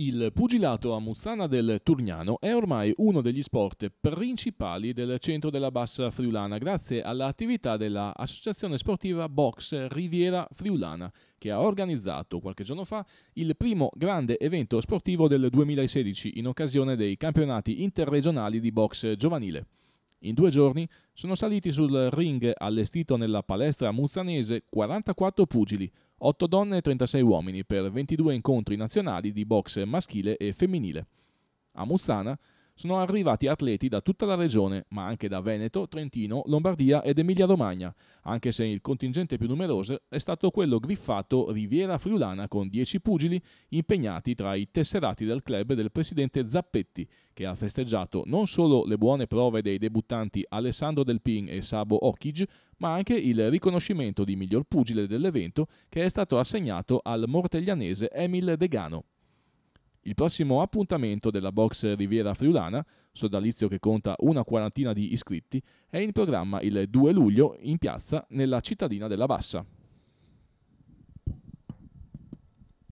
Il pugilato a Muzzana del Turgnano è ormai uno degli sport principali del centro della Bassa Friulana grazie all'attività dell'associazione sportiva Box Riviera Friulana che ha organizzato qualche giorno fa il primo grande evento sportivo del 2016 in occasione dei campionati interregionali di box giovanile. In due giorni sono saliti sul ring allestito nella palestra muzzanese 44 pugili, 8 donne e 36 uomini per 22 incontri nazionali di boxe maschile e femminile. A Muzzana sono arrivati atleti da tutta la regione, ma anche da Veneto, Trentino, Lombardia ed Emilia-Romagna, anche se il contingente più numeroso è stato quello griffato Riviera Friulana con 10 pugili impegnati tra i tesserati del club del presidente Zappetti, che ha festeggiato non solo le buone prove dei debuttanti Alessandro Delpin e Sabo Occhig, ma anche il riconoscimento di miglior pugile dell'evento che è stato assegnato al morteglianese Emil Degano. Il prossimo appuntamento della box Riviera Friulana, sodalizio che conta una quarantina di iscritti, è in programma il 2 luglio in piazza nella cittadina della Bassa.